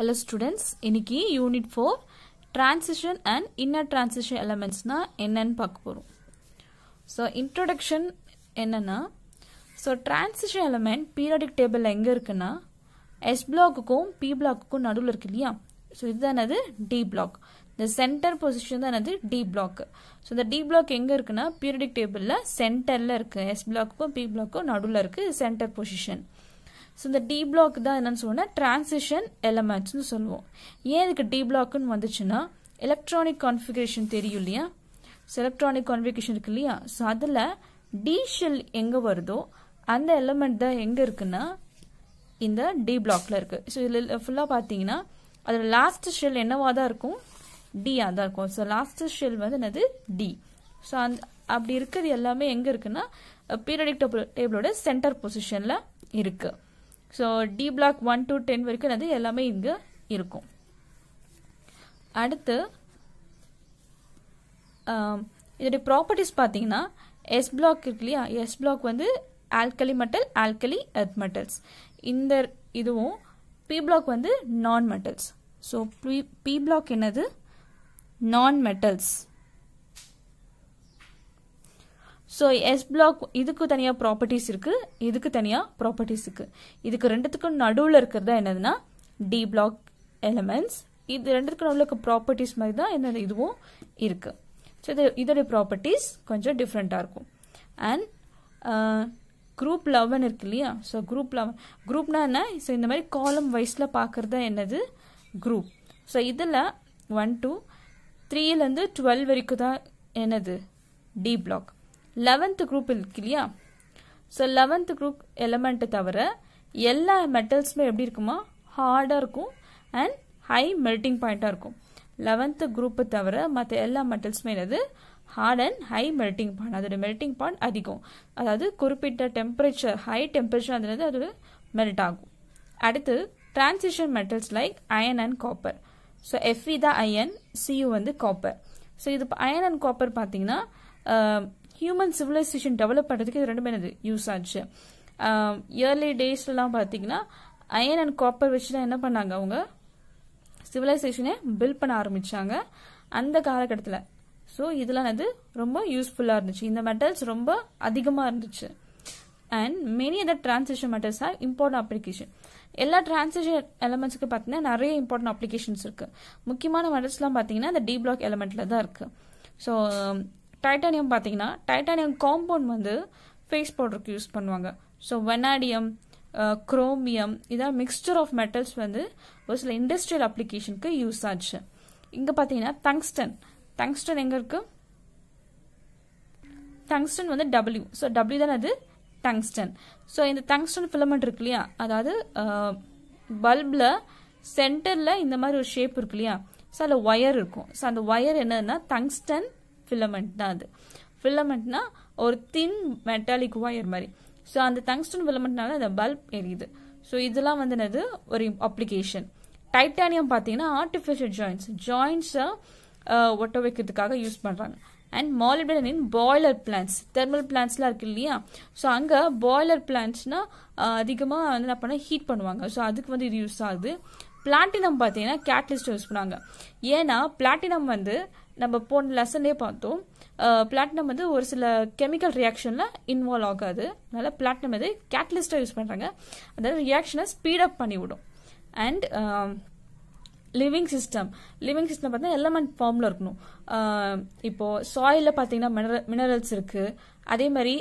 Hello students இன்றைக்கி unit four transition and inner transition எலமெண்ட்ஸ்னால் என்னன்னு பார்க்க போகிறோம் ஸோ இன்ட்ரொடக்ஷன் என்னென்னா ஸோ டிரான்சிஷன் எலமெண்ட் பீரியாடிக் டேபிளில் எங்கே இருக்குன்னா எஸ் பிளாக்குக்கும் பி பிளாக்குக்கும் நடுவில் இருக்கு இல்லையா ஸோ இதுதானது டி பிளாக் இந்த சென்டர் பொசிஷன் தான் அது டி பிளாக் ஸோ இந்த டி பிளாக் எங்கே இருக்குன்னா பீரியடிக் டேபிளில் சென்டரில் இருக்குது எஸ் பிளாக்குக்கும் பி பிளாக்கும் நடுவில் இருக்குது சென்டர் பொசிஷன் ஸோ இந்த டி பிளாக் தான் என்னன்னு சொன்னால் டிரான்சிஷன் எலமெண்ட்ஸ்னு சொல்லுவோம் ஏன் இதுக்கு டி பிளாக்குன்னு வந்துச்சுன்னா எலக்ட்ரானிக் கான்ஃபிகரேஷன் தெரியும் இல்லையா ஸோ எலக்ட்ரானிக் கான்ஃபிகரேஷன் இருக்கு இல்லையா ஸோ அதில் டி ஷெல் எங்கே வருதோ அந்த எலமெண்ட் தான் எங்கே இருக்குன்னா இந்த டி பிளாக்ல இருக்கு ஸோ இதில் ஃபுல்லாக பார்த்தீங்கன்னா அதில் லாஸ்ட் ஷெல் என்னவாக தான் இருக்கும் டியாக தான் இருக்கும் ஸோ லாஸ்ட் ஷெல் வந்து என்னது டி ஸோ அந் அப்படி இருக்கிறது எல்லாமே எங்கே இருக்குன்னா பீரியடிக் டேபிள் டேபிளோட சென்டர் பொசிஷனில் இருக்குது so D block one to ten வரைக்கும் அது எல்லாமே இங்கே இருக்கும் அடுத்து இதோடைய ப்ராப்பர்ட்டிஸ் பார்த்தீங்கன்னா எஸ் பிளாக் இருக்கு இல்லையா எஸ் பிளாக் வந்து alkali metal alkali earth metals இந்த இதுவும் பி பிளாக் வந்து நான் மெட்டல்ஸ் ஸோ பி பிளாக் என்னது நான் மெட்டல்ஸ் ஸோ எஸ் பிளாக் இதுக்கு தனியாக ப்ராப்பர்ட்டிஸ் இருக்குது இதுக்கு தனியாக ப்ராப்பர்ட்டிஸ் இருக்குது இதுக்கு ரெண்டுத்துக்கும் நடுவில் இருக்கிறதா என்னதுன்னா டி பிளாக் எலமெண்ட்ஸ் இது ரெண்டுத்துக்கும் நடுவில் இருக்க ப்ராப்பர்ட்டிஸ் மாதிரி தான் என்னது இதுவும் இருக்குது ஸோ இது இதோடைய ப்ராப்பர்ட்டிஸ் கொஞ்சம் டிஃப்ரெண்ட்டாக இருக்கும் அண்ட் குரூப் லெவன் இருக்கு இல்லையா ஸோ குரூப் லெவன் குரூப்னா என்ன ஸோ இந்த மாதிரி காலம் வைஸில் பார்க்குறதா தான் என்னது குரூப் ஸோ இதில் ஒன் டூ த்ரீலேருந்து டுவெல் வரைக்கும் தான் என்னது டி பிளாக் லெவன்த்து குரூப் இருக்கு இல்லையா ஸோ லெவன்த்து குரூப் எலமெண்ட்டு தவிர எல்லா மெட்டல்ஸுமே எப்படி இருக்குமா ஹார்டாக இருக்கும் அண்ட் ஹை மெல்ட்டிங் பாயிண்ட்டாக இருக்கும் லெவன்த்து குரூப்பு தவிர மற்ற எல்லா மெட்டல்ஸுமே என்னது hard and high melting point அதோட மெல்ட்டிங் பாயிண்ட் அதிகம் அதாவது குறிப்பிட்ட டெம்பரேச்சர் ஹை டெம்பரேச்சர் அதுலேருந்து அதோட மெல்ட் ஆகும் அடுத்து transition metals like iron and copper so F E தான் அயன் சியு வந்து காப்பர் ஸோ இது அயன் அண்ட் காப்பர் பார்த்தீங்கன்னா ஹியூமன் சிவிலைசேஷன் டெவலப் பண்ணுறதுக்கு இது ரெண்டுமே என்னது யூஸ் ஆச்சு இயர்லி டேஸ்லலாம் பார்த்தீங்கன்னா அயன் அண்ட் காப்பர் வச்சு தான் என்ன பண்ணாங்க அவங்க சிவிலைசேஷனே பில்ட் பண்ண ஆரம்பிச்சாங்க அந்த காலகட்டத்தில் ஸோ இதெல்லாம் அது ரொம்ப யூஸ்ஃபுல்லாக இருந்துச்சு இந்த மெட்டல்ஸ் ரொம்ப அதிகமாக இருந்துச்சு and many other transition metals are important application எல்லா டிரான்சேஷன் எலமெண்ட்ஸ்க்கு பார்த்தீங்கன்னா நிறைய இம்பார்ட்டன்ட் அப்ளிகேஷன்ஸ் இருக்குது முக்கியமான மெட்டல்ஸ்லாம் பார்த்தீங்கன்னா அந்த டி பிளாக் எலமெண்ட்டில் தான் இருக்குது ஸோ டைட்டானியம் பார்த்தீங்கன்னா டைட்டானியம் காம்பவுண்ட் வந்து ஃபேஸ் பவுடருக்கு யூஸ் பண்ணுவாங்க ஸோ வெனாடியம் குரோமியம் இதான் மிக்சர் ஆஃப் மெட்டல்ஸ் வந்து ஒரு சில இண்டஸ்ட்ரியல் அப்ளிகேஷனுக்கு யூஸ் ஆச்சு இங்கே பார்த்தீங்கன்னா தங்ஸ்டன் தங்ஸ்டன் எங்கே இருக்கு தங்ஸ்டன் வந்து டபிள்யூ ஸோ டபிள்யூ தானே அது தங்ஸ்டன் ஸோ இந்த தங்ஸ்டன் ஃபிலமெண்ட் இருக்கு இல்லையா அதாவது பல்பில் uh, சென்டரில் இந்த மாதிரி ஒரு ஷேப் இருக்கு இல்லையா ஸோ அதில் ஒயர் இருக்கும் ஸோ அந்த ஒயர் என்னதுன்னா தங்ஸ்டன் ஃபிலமெண்ட் தான் அது ஃபிலமெண்ட்னா ஒரு தின் மெட்டாலிக் ஒயர் மாதிரி ஸோ அந்த டங்ஸ்டன் ஃபிலமெண்ட்னால அந்த பல்ப் எரியுது ஸோ இதெல்லாம் வந்து என்னது ஒரு அப்ளிகேஷன் டைட்டானியம் பார்த்தீங்கன்னா ஆர்டிஃபிஷியல் ஜாயின்ஸ் ஜாயின்ஸை ஒட்ட வைக்கிறதுக்காக யூஸ் பண்ணுறாங்க அண்ட் மாலிபிடனின் பாய்லர் பிளான்ஸ் தெர்மல் பிளான்ஸ்லாம் இருக்கு இல்லையா ஸோ அங்கே பாய்லர் பிளான்ஸ்னால் அதிகமாக வந்து என்ன பண்ண ஹீட் பண்ணுவாங்க ஸோ அதுக்கு வந்து இது யூஸ் ஆகுது பிளாட்டினம் பார்த்தீங்கன்னா கேட்லிஸ்ட் யூஸ் பண்ணுவாங்க ஏன்னா பிளாட்டினம் வந்து நம்ம போன லெசனே பார்த்தோம் பிளாட்டினம் வந்து ஒரு சில கெமிக்கல் ரியாக்ஷனில் இன்வால்வ் ஆகாது அதனால் பிளாட்டினம் வந்து கேட்லிஸ்ட்டாக யூஸ் பண்ணுறாங்க அதாவது ரியாக்ஷனை ஸ்பீடப் பண்ணிவிடும் and living system living system பார்த்தீங்கன்னா எலமெண்ட் ஃபார்மில் இருக்கணும் இப்போது சாயிலில் பார்த்தீங்கன்னா மினர மினரல்ஸ் இருக்குது அதே மாதிரி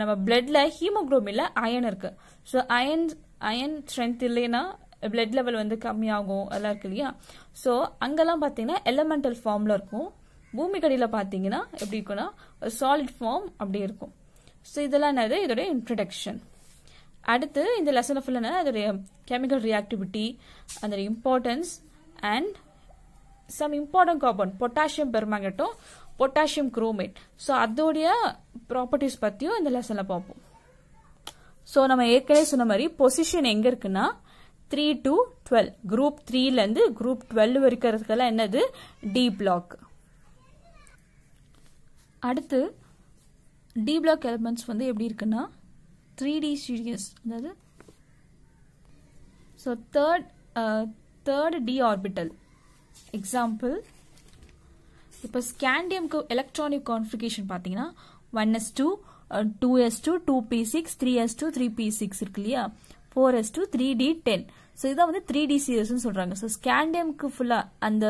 நம்ம பிளட்டில் ஹீமோக்ரோமில் அயன் இருக்குது ஸோ அயன் அயன் ஸ்ட்ரென்த் இல்லைன்னா பிளட் லெவல் வந்து கம்மியாகும் அதெல்லாம் இருக்கு இல்லையா ஸோ அங்கெல்லாம் பார்த்தீங்கன்னா எலமெண்டல் ஃபார்மில் இருக்கும் பூமிக்கடியில் பார்த்தீங்கன்னா எப்படி இருக்குன்னா சாலிட் ஃபார்ம் அப்படி இருக்கும் ஸோ இதெல்லாம் என்னது இதோடைய இன்ட்ரடக்ஷன் அடுத்து இந்த லெசன் ஃபுல்லாக என்ன அதோடைய கெமிக்கல் ரியாக்டிவிட்டி அந்த importance and some important compound potassium பெருமாங்கட்டும் பொட்டாசியம் குரோமேட் ஸோ அதோடைய ப்ராப்பர்ட்டிஸ் பற்றியும் இந்த லெசனில் பார்ப்போம் ஸோ நம்ம ஏற்கனவே சொன்ன மாதிரி பொசிஷன் எங்கே இருக்குன்னா த்ரீ டு டுவெல் குரூப் த்ரீலேருந்து குரூப் டுவெல் இருக்கிறதுக்கெல்லாம் என்னது டி பிளாக் அடுத்து டி பிளாக் எலமெண்ட்ஸ் வந்து எப்படி இருக்குன்னா த்ரீ டி சீரியஸ் அதாவது so third third D orbital example இப்போ ஸ்கேண்டியம்க்கு எலக்ட்ரானிக் கான்ஃபிகேஷன் பார்த்தீங்கன்னா one S two two S two two P six three S two three P six இருக்கு இல்லையா four S two three D ten so இதுதான் வந்து three D சீரியஸ்னு சொல்கிறாங்க so ஸ்கேண்டியம்க்கு ஃபுல்லாக அந்த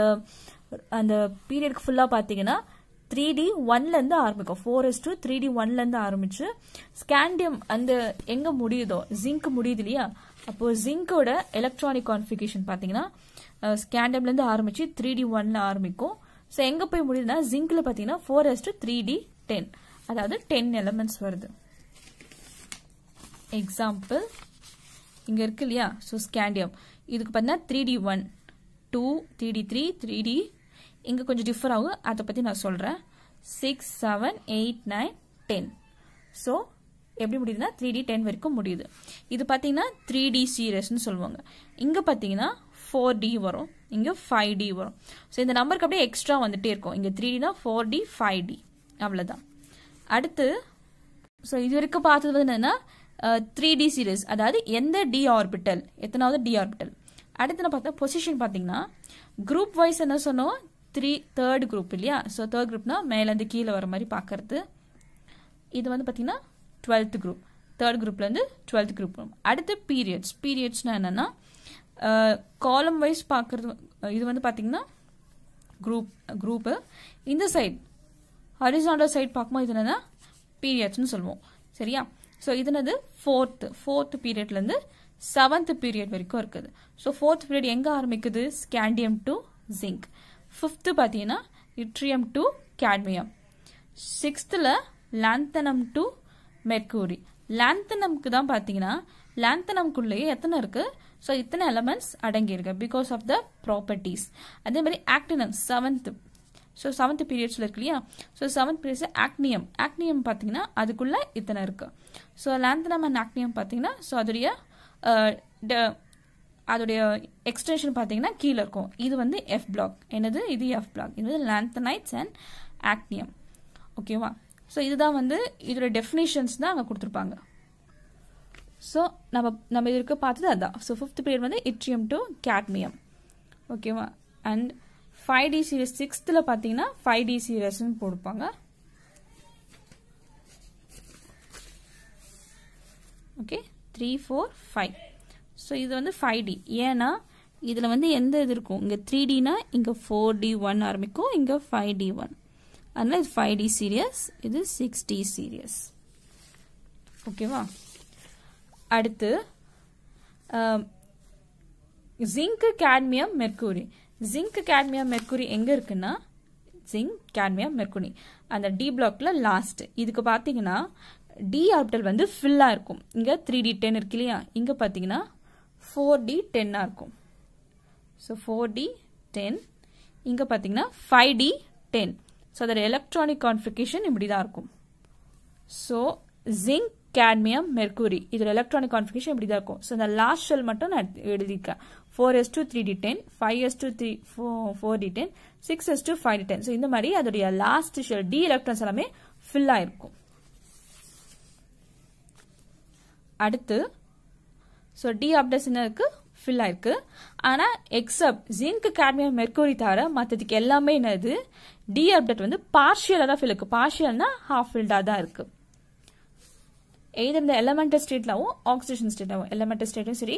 அந்த பீரியட்க்கு ஃபுல்லாக பார்த்தீங்கன்னா த்ரீ டி ஒன்லேருந்து ஆரம்பிக்கும் four S two three D ஒன்லேருந்து ஆரம்பிச்சு ஸ்கேண்டியம் அந்த எங்கே முடியுதோ ஜிங்க் முடியுது இல்லையா அப்போது ஜிங்கோட எலக்ட்ரானிக் கான்ஃபிகேஷன் பார்த்தீங்கன்னா ஸ்கேண்டியம்லேருந்து ஆரம்பித்து த்ரீ டி ஒன்ல ஆரம்பிக்கும் ஸோ எங்கே போய் முடியுதுன்னா ஜிங்கில் பார்த்தீங்கன்னா four S two three D ten அதாவது டென் எலமெண்ட்ஸ் வருது எக்ஸாம்பிள் இங்கே இருக்கு இல்லையா ஸோ ஸ்கேண்டியம் இதுக்கு பார்த்தீங்கன்னா three D one two three D three three D இங்கே கொஞ்சம் டிஃபர் ஆகும் அதை பற்றி நான் சொல்கிறேன் six seven eight nine ten so எப்படி முடியுதுன்னா த்ரீ டி டென் வரைக்கும் முடியுது இது பார்த்தீங்கன்னா த்ரீ டி சீரியஸ்ன்னு சொல்லுவாங்க இங்கே பார்த்தீங்கன்னா ஃபோர் டி வரும் இங்கே ஃபைவ் டி வரும் ஸோ இந்த நம்பருக்கு அப்படியே எக்ஸ்ட்ரா வந்துகிட்டே இருக்கும் இங்கே த்ரீ டினா ஃபோர் டி ஃபைவ் டி அவ்வளோதான் அடுத்து ஸோ இது வரைக்கும் பார்த்தது வந்து என்னென்னா த்ரீ டி அதாது அதாவது எந்த டி ஆர்பிட்டல் எத்தனாவது டி ஆர்பிட்டல் அடுத்து நான் பார்த்தா பொசிஷன் பார்த்தீங்கன்னா குரூப் வைஸ் என்ன சொன்னோ த்ரீ தேர்ட் குரூப் இல்லையா ஸோ தேர்ட் குரூப்னா மேலேருந்து கீழே வர மாதிரி பார்க்கறது இது வந்து பார்த்தீங்கன்னா 12th குரூப் தேர்ட் குரூப்லேருந்து 12th குரூப் அடுத்து பீரியட்ஸ் பீரியட்ஸ்னால் என்னென்னா காலம் வைஸ் பார்க்குறது இது வந்து பார்த்தீங்கன்னா குரூப் குரூப்பு இந்த சைட் horizontal சைட் பார்க்கும்போது இது என்னென்னா பீரியட்ஸ்னு சொல்லுவோம் சரியா ஸோ இதுனது ஃபோர்த்து ஃபோர்த் பீரியட்லேருந்து செவன்த் பீரியட் வரைக்கும் இருக்குது ஸோ ஃபோர்த் பீரியட் எங்கே ஆரம்பிக்குது ஸ்கேண்டியம் டு ஜிங்க் ஃபிஃப்த்து பார்த்தீங்கன்னா இட்ரியம் டு கேட்மியம் சிக்ஸ்த்தில் லேந்தனம் டு மெர்கூரி லேந்தனம்க்கு தான் பார்த்தீங்கன்னா லேந்தனம்குள்ளேயே எத்தனை இருக்குது ஸோ இத்தனை எலமெண்ட்ஸ் அடங்கியிருக்கு பிகாஸ் ஆஃப் த ப்ராப்பர்ட்டிஸ் அதே மாதிரி ஆக்டினம் செவன்த்து ஸோ செவன்த் பீரியட்ஸில் இருக்கு இல்லையா so seventh periods actinium actinium பார்த்தீங்கன்னா அதுக்குள்ளே இத்தனை இருக்குது ஸோ லேந்தனம் அண்ட் ஆக்னியம் பார்த்தீங்கன்னா ஸோ அதோடைய அதோடைய எக்ஸ்டென்ஷன் பார்த்தீங்கன்னா கீழே இருக்கும் இது வந்து எஃப் பிளாக் என்னது இது எஃப் பிளாக் இது லேந்தனைட்ஸ் அண்ட் ஆக்னியம் ஓகேவா ஸோ இதுதான் வந்து இதோட டெஃபினேஷன்ஸ் தான் அங்கே கொடுத்துருப்பாங்க ஸோ நம்ம நம்ம இதுக்கு பார்த்தது அதுதான் ஸோ ஃபிஃப்த் பீரியட் வந்து இட்ரியம் டு கேட்மியம் ஓகேவா அண்ட் ஃபைவ் டி சீரியஸ் சிக்ஸ்த்தில் பார்த்தீங்கன்னா ஃபைவ் டி சீரியஸ்ன்னு கொடுப்பாங்க okay three four five so இது வந்து ஃபைவ் டி ஏன்னா இதில் வந்து எந்த இது இருக்கும் இங்கே த்ரீ டினா இங்கே ஃபோர் டி ஒன் ஆரம்பிக்கும் இங்கே ஃபைவ் டி ஒன் அதனால் இது ஃபைவ் டி சீரியஸ் இது சிக்ஸ் டி சீரியஸ் ஓகேவா அடுத்து zinc cadmium mercury zinc cadmium mercury எங்கே இருக்குன்னா ஜிங்க் கேட்மியா மெர்குனி அந்த டி பிளாக்ல லாஸ்ட் இதுக்கு பாத்தீங்கன்னா டி ஆர்பிட்டல் வந்து ஃபில்லா இருக்கும் இங்கே த்ரீ டி டென் இருக்கு இல்லையா இங்கே பார்த்தீங்கன்னா ஃபோர் டி டென்னாக இருக்கும் ஸோ ஃபோர் டி டென் இங்கே பார்த்தீங்கன்னா ஃபைவ் டி டென் ஸோ அதோட எலக்ட்ரானிக் கான்ஃபிகேஷன் இப்படி தான் இருக்கும் ஸோ ஜிங்க் கேட்மியம் மெர்குரி இதோட எலக்ட்ரானிக் கான்ஃபிகேஷன் இப்படி தான் இருக்கும் ஸோ இந்த லாஸ்ட் ஷெல் மட்டும் நான் எழுதியிருக்கேன் four S two three D ten five S two three four D ten six S two five D ten so இந்த மாதிரி அதோடைய last shell d electrons எல்லாமே fill ஆயிருக்கும் அடுத்து ஸோ டி updates இன்னருக்கு fill ஃபில் ஆயிருக்கு ஆனால் எக்ஸப்ட் zinc, cadmium, மெர்கோரி தவிர மற்றதுக்கு எல்லாமே என்னது டி அப்டேட் வந்து பார்ஷியலாக தான் ஃபில் இருக்கு நான் half ஃபில்டாக தான் இருக்குது எய்தர் இந்த எலமெண்டல் ஸ்டேட்லாவும் ஆக்சிடேஷன் ஸ்டேட்டாகவும் எலமெண்டல் ஸ்டேட்லையும் சரி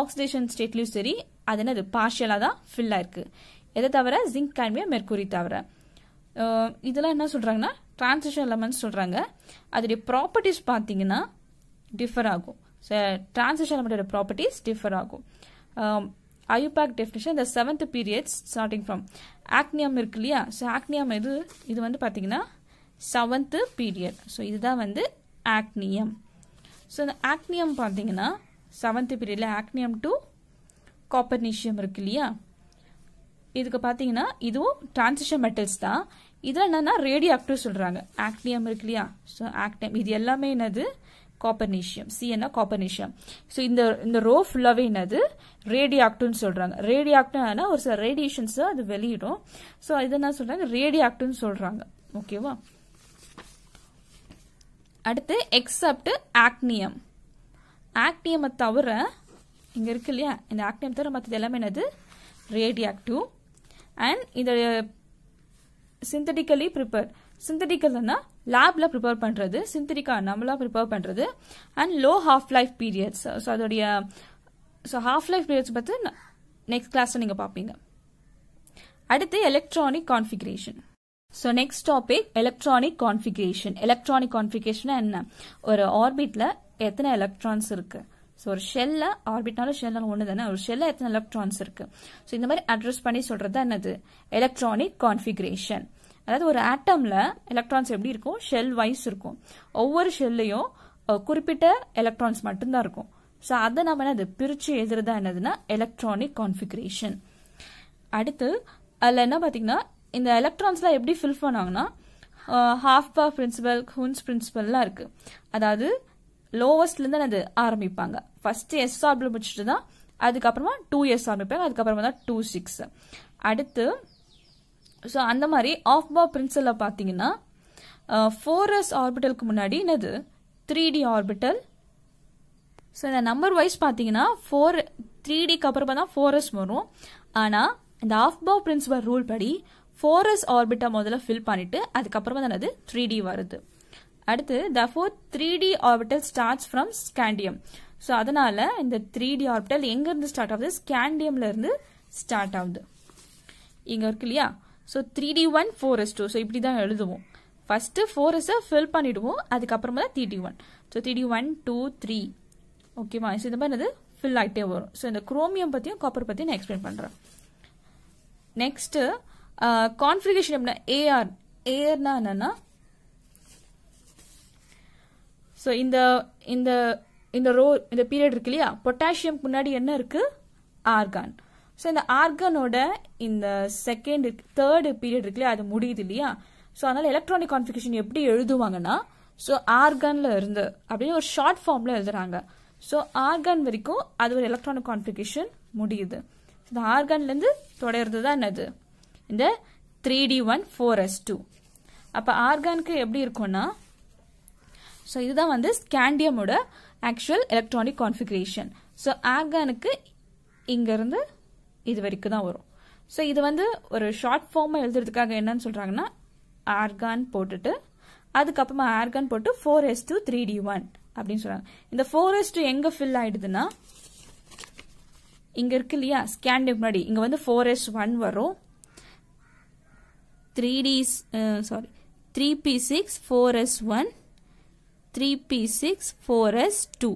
ஆக்சிடேஷன் ஸ்டேட்லையும் சரி அது என்னது பார்ஷியலாக தான் ஃபில் ஆயிருக்கு எதை தவிர ஜிங்க் காண்மியா மெர்குரி தவிர இதெல்லாம் என்ன சொல்கிறாங்கன்னா டிரான்சிஷன் எலமெண்ட்ஸ் சொல்கிறாங்க அதோடைய ப்ராப்பர்ட்டிஸ் பார்த்தீங்கன்னா டிஃபர் ஆகும் ஸோ டிரான்சிஷன் எலமெண்டோட ப்ராப்பர்ட்டிஸ் டிஃபர் ஆகும் ஐயூபேக் டெஃபினேஷன் இந்த seventh periods starting from actinium இருக்கு இல்லையா ஸோ ஆக்னியம் எது இது வந்து பார்த்தீங்கன்னா செவன்த்து பீரியட் ஸோ இதுதான் வந்து ஆக்னியம் ஸோ இந்த ஆக்னியம் பார்த்தீங்கன்னா செவன்த் பீரியடில் ஆக்னியம் டு காப்பர்னிஷியம் இருக்கு இல்லையா இதுக்கு பார்த்தீங்கன்னா இதுவும் டிரான்சிஷன் மெட்டல்ஸ் தான் இதில் என்னென்னா ரேடியோ ஆக்டிவ் சொல்கிறாங்க ஆக்னியம் இருக்கு இல்லையா ஸோ ஆக்னியம் இது எல்லாமே என்னது காப்பர்னிஷியம் சிஎன்னா காப்பர்னிஷியம் ஸோ இந்த இந்த ரோ ஃபுல்லாகவே என்னது ரேடியோ ஆக்டிவ்னு சொல்கிறாங்க ரேடியோ ஆக்டிவ்னா ஒரு சில ரேடியேஷன்ஸ் அது வெளியிடும் ஸோ இது என்ன சொல்கிறாங்க ரேடியோ ஆக்டிவ்னு சொல்கிறாங்க ஓகேவா அடுத்து எக்ஸப்ட் ஆக்னியம் ஆக்னியமை தவிர இங்கே இருக்கு இல்லையா இந்த ஆக்னியம் தவிர மற்றது எல்லாமே என்னது ரேடியாக்டிவ் அண்ட் இந்த சிந்தடிக்கலி ப்ரிப்பேர் சிந்தட்டிக்கல்னா லேபில் ப்ரிப்பேர் பண்ணுறது சிந்தடிக்கா நம்மளாக ப்ரிப்பேர் பண்ணுறது and low half life periods so அதோடைய ஸோ ஹாஃப் லைஃப் பீரியட்ஸ் பார்த்து நெக்ஸ்ட் கிளாஸில் நீங்கள் பார்ப்பீங்க அடுத்து electronic configuration so next topic electronic configuration electronic configuration என்ன ஒரு ஆர்பிட்டில் எத்தனை எலக்ட்ரான்ஸ் இருக்கு ஸோ ஒரு ஷெல்ல ஆர்பிட்னாலும் ஷெல்லாம் ஒன்று தானே ஒரு ஷெல்ல எத்தனை எலக்ட்ரான்ஸ் இருக்கு ஸோ இந்த மாதிரி அட்ரஸ் பண்ணி சொல்றது என்னது எலக்ட்ரானிக் கான்ஃபிகரேஷன் அதாவது ஒரு ஆட்டம்ல எலக்ட்ரான்ஸ் எப்படி இருக்கும் ஷெல் வைஸ் இருக்கும் ஒவ்வொரு ஷெல்லையும் குறிப்பிட்ட எலக்ட்ரான்ஸ் மட்டும்தான் இருக்கும் ஸோ அதை நம்ம என்னது பிரித்து எழுதுறதா என்னதுன்னா எலக்ட்ரானிக் கான்ஃபிகரேஷன் அடுத்து அதில் என்ன பார்த்தீங்கன்னா இந்த எலக்ட்ரான்ஸ்லாம் எப்படி ஃபில் பண்ணாங்கன்னா ஹாஃப் பவர் பிரின்சிபல் ஹூன்ஸ் பிரின்சிபல்லாம் இருக்குது அதாவது லோவஸ்ட்லேருந்து அது ஆரம்பிப்பாங்க ஃபஸ்ட்டு எஸ் ஆர்பில் முடிச்சுட்டு தான் அதுக்கப்புறமா டூ எஸ் ஆரம்பிப்பாங்க அதுக்கப்புறமா தான் டூ சிக்ஸ் அடுத்து ஸோ அந்த மாதிரி ஆஃப் பவர் பிரின்சிபலில் பார்த்தீங்கன்னா ஃபோர் எஸ் ஆர்பிட்டலுக்கு முன்னாடி என்னது த்ரீ டி ஆர்பிட்டல் ஸோ இந்த நம்பர் வைஸ் பார்த்தீங்கன்னா ஃபோர் த்ரீ டிக்கு அப்புறமா தான் ஃபோர் எஸ் வரும் ஆனால் இந்த ஆஃப் பவர் பிரின்சிபல் ரூல் படி ஃபோர் எஸ் முதல்ல ஃபில் பண்ணிட்டு அதுக்கப்புறமா தான் அது த்ரீ டி வருது அடுத்து the four three D orbital starts from scandium so அதனால இந்த த்ரீ டி ஆர்பிட்டல் எங்கேருந்து ஸ்டார்ட் ஆகுது ஸ்கேண்டியம்ல இருந்து ஸ்டார்ட் ஆகுது இங்கே இருக்கு இல்லையா so three D one four two so இப்படி தான் எழுதுவோம் ஃபஸ்ட்டு ஃபோர் ஃபில் பண்ணிவிடுவோம் அதுக்கப்புறமா தான் three D one so three D one two three ஓகேவா ஸோ இந்த மாதிரி அது ஃபில் ஆகிட்டே வரும் ஸோ இந்த குரோமியம் பற்றியும் காப்பர் பற்றியும் நான் எக்ஸ்பிளைன் பண்ணுறேன் நெக்ஸ்ட்டு கான்ஃபிகேஷன் எப்படின்னா ஏஆர் ஏஆர்னா என்னன்னா ஸோ இந்த இந்த இந்த ரோ இந்த பீரியட் இருக்கு இல்லையா பொட்டாசியம் முன்னாடி என்ன இருக்கு ஆர்கான் ஸோ இந்த ஆர்கானோட இந்த செகண்ட் தேர்டு பீரியட் இருக்கு இல்லையா அது முடியுது இல்லையா ஸோ அதனால எலக்ட்ரானிக் கான்ஃபிகேஷன் எப்படி எழுதுவாங்கன்னா ஸோ ஆர்கன்ல இருந்து அப்படின்னு ஒரு ஷார்ட் ஃபார்ம்ல எழுதுறாங்க ஸோ ஆர்கன் வரைக்கும் அது ஒரு எலக்ட்ரானிக் கான்ஃபிகேஷன் முடியுது இந்த இருந்து தொடர்றது தான் என்னது இந்த three D one four S two அப்போ ஆர்கானுக்கு எப்படி இருக்கும்னா ஸோ இதுதான் வந்து ஸ்கேண்டியமோட ஆக்சுவல் எலக்ட்ரானிக் கான்ஃபிகரேஷன் ஸோ ஆர்கானுக்கு இங்கேருந்து இது வரைக்கும் தான் வரும் ஸோ இது வந்து ஒரு ஷார்ட் ஃபார்மாக எழுதுறதுக்காக என்னன்னு சொல்கிறாங்கன்னா ஆர்கான் போட்டுட்டு அதுக்கப்புறமா ஆர்கான் போட்டு four S two three D one அப்படின்னு சொல்கிறாங்க இந்த ஃபோர் எஸ் டூ எங்கே ஃபில் ஆகிடுதுன்னா இங்கே இருக்கு இல்லையா ஸ்கேண்டியம் முன்னாடி இங்கே வந்து ஃபோர் எஸ் ஒன் வரும் 3D, uh, sorry, 3P6, 4S1, 3P6, 4S2.